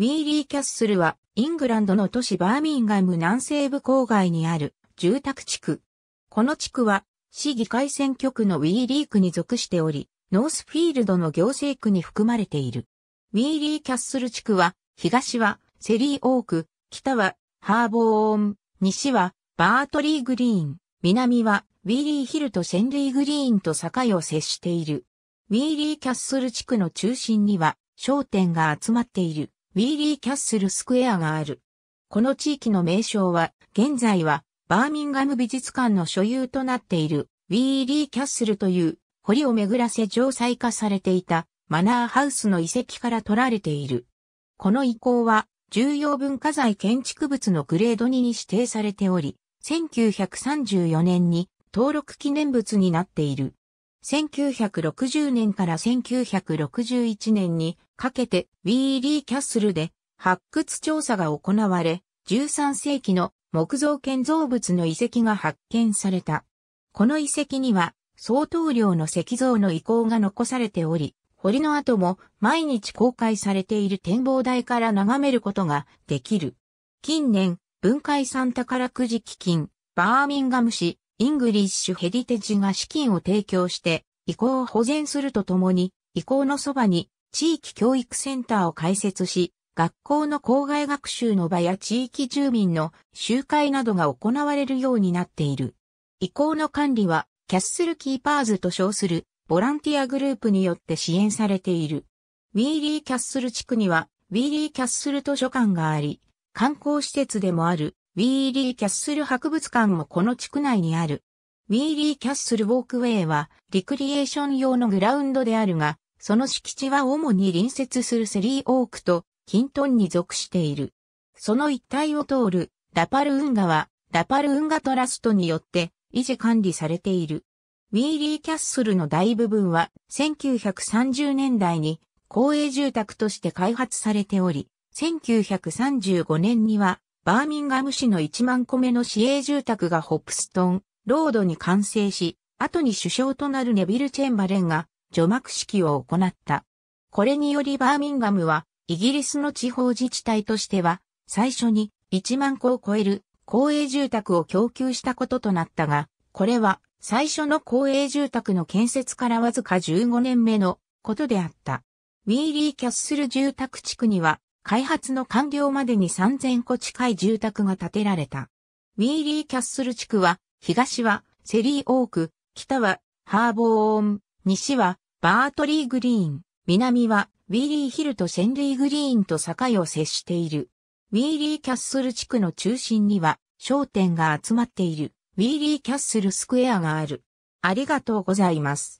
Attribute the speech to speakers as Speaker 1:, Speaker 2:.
Speaker 1: ウィーリーキャッスルは、イングランドの都市バーミンガム南西部郊外にある住宅地区。この地区は、市議会選挙区のウィーリー区に属しており、ノースフィールドの行政区に含まれている。ウィーリーキャッスル地区は、東はセリーオーク、北はハーボーオン、西はバートリーグリーン、南はウィーリーヒルとセンリーグリーンと境を接している。ウィーリーキャッスル地区の中心には商店が集まっている。ウィーリーキャッスルスクエアがある。この地域の名称は、現在は、バーミンガム美術館の所有となっている、ウィーリーキャッスルという、堀を巡らせ城塞化されていた、マナーハウスの遺跡から取られている。この遺構は、重要文化財建築物のグレード2に指定されており、1934年に登録記念物になっている。1960年から1961年にかけてウィーリー・キャッスルで発掘調査が行われ、13世紀の木造建造物の遺跡が発見された。この遺跡には相当量の石像の遺構が残されており、堀の後も毎日公開されている展望台から眺めることができる。近年、文化遺産宝くじ基金、バーミンガム市、イングリッシュヘリテジが資金を提供して、遺構を保全するとともに、遺構のそばに地域教育センターを開設し、学校の校外学習の場や地域住民の集会などが行われるようになっている。移行の管理は、キャッスルキーパーズと称するボランティアグループによって支援されている。ウィーリーキャッスル地区には、ウィーリーキャッスル図書館があり、観光施設でもある、ウィーリーキャッスル博物館もこの地区内にある。ウィーリーキャッスルウォークウェイは、リクリエーション用のグラウンドであるが、その敷地は主に隣接するセリーオークとヒントンに属している。その一帯を通るラパル運河はラパル運河トラストによって維持管理されている。ウィーリーキャッスルの大部分は1930年代に公営住宅として開発されており、1935年にはバーミンガム市の1万個目の市営住宅がホップストン、ロードに完成し、後に首相となるネビル・チェンバレンが除幕式を行った。これによりバーミンガムは、イギリスの地方自治体としては、最初に1万戸を超える公営住宅を供給したこととなったが、これは最初の公営住宅の建設からわずか15年目のことであった。ウィーリー・キャッスル住宅地区には、開発の完了までに3000戸近い住宅が建てられた。ウィーリー・キャッスル地区は、東はセリー・オーク、北はハーボーン、西はバートリーグリーン、南はウィーリーヒルとセンリーグリーンと境を接している。ウィーリーキャッスル地区の中心には商店が集まっているウィーリーキャッスルスクエアがある。ありがとうございます。